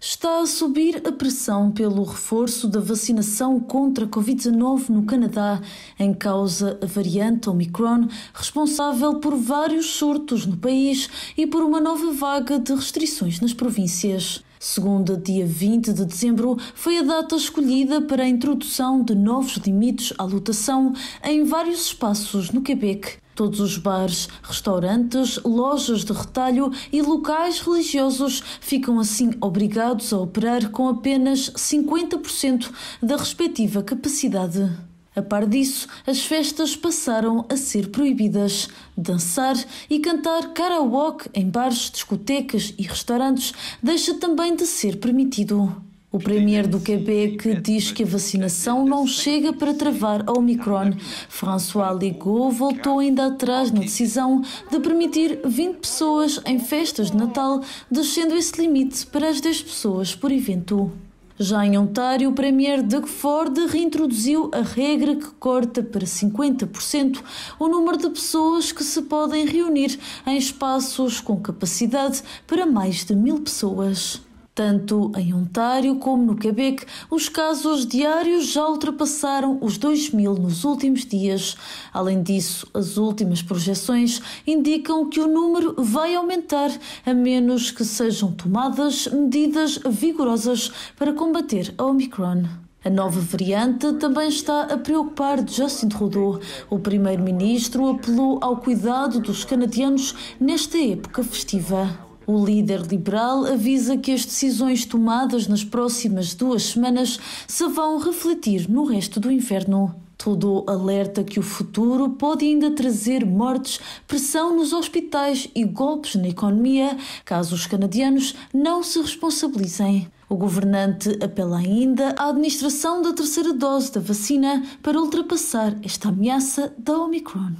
Está a subir a pressão pelo reforço da vacinação contra a Covid-19 no Canadá, em causa a variante Omicron, responsável por vários surtos no país e por uma nova vaga de restrições nas províncias. Segunda, dia 20 de dezembro, foi a data escolhida para a introdução de novos limites à lotação em vários espaços no Quebec. Todos os bares, restaurantes, lojas de retalho e locais religiosos ficam assim obrigados a operar com apenas 50% da respectiva capacidade. A par disso, as festas passaram a ser proibidas. Dançar e cantar karaoke em bares, discotecas e restaurantes deixa também de ser permitido o premier do Quebec diz que a vacinação não chega para travar a Omicron. François Legault voltou ainda atrás na decisão de permitir 20 pessoas em festas de Natal, descendo esse limite para as 10 pessoas por evento. Já em Ontário, o Premier Doug Ford reintroduziu a regra que corta para 50% o número de pessoas que se podem reunir em espaços com capacidade para mais de mil pessoas. Tanto em Ontário como no Quebec, os casos diários já ultrapassaram os 2 mil nos últimos dias. Além disso, as últimas projeções indicam que o número vai aumentar, a menos que sejam tomadas medidas vigorosas para combater a Omicron. A nova variante também está a preocupar Justin Trudeau. O primeiro-ministro apelou ao cuidado dos canadianos nesta época festiva. O líder liberal avisa que as decisões tomadas nas próximas duas semanas se vão refletir no resto do inverno. Todo alerta que o futuro pode ainda trazer mortes, pressão nos hospitais e golpes na economia, caso os canadianos não se responsabilizem. O governante apela ainda à administração da terceira dose da vacina para ultrapassar esta ameaça da Omicron.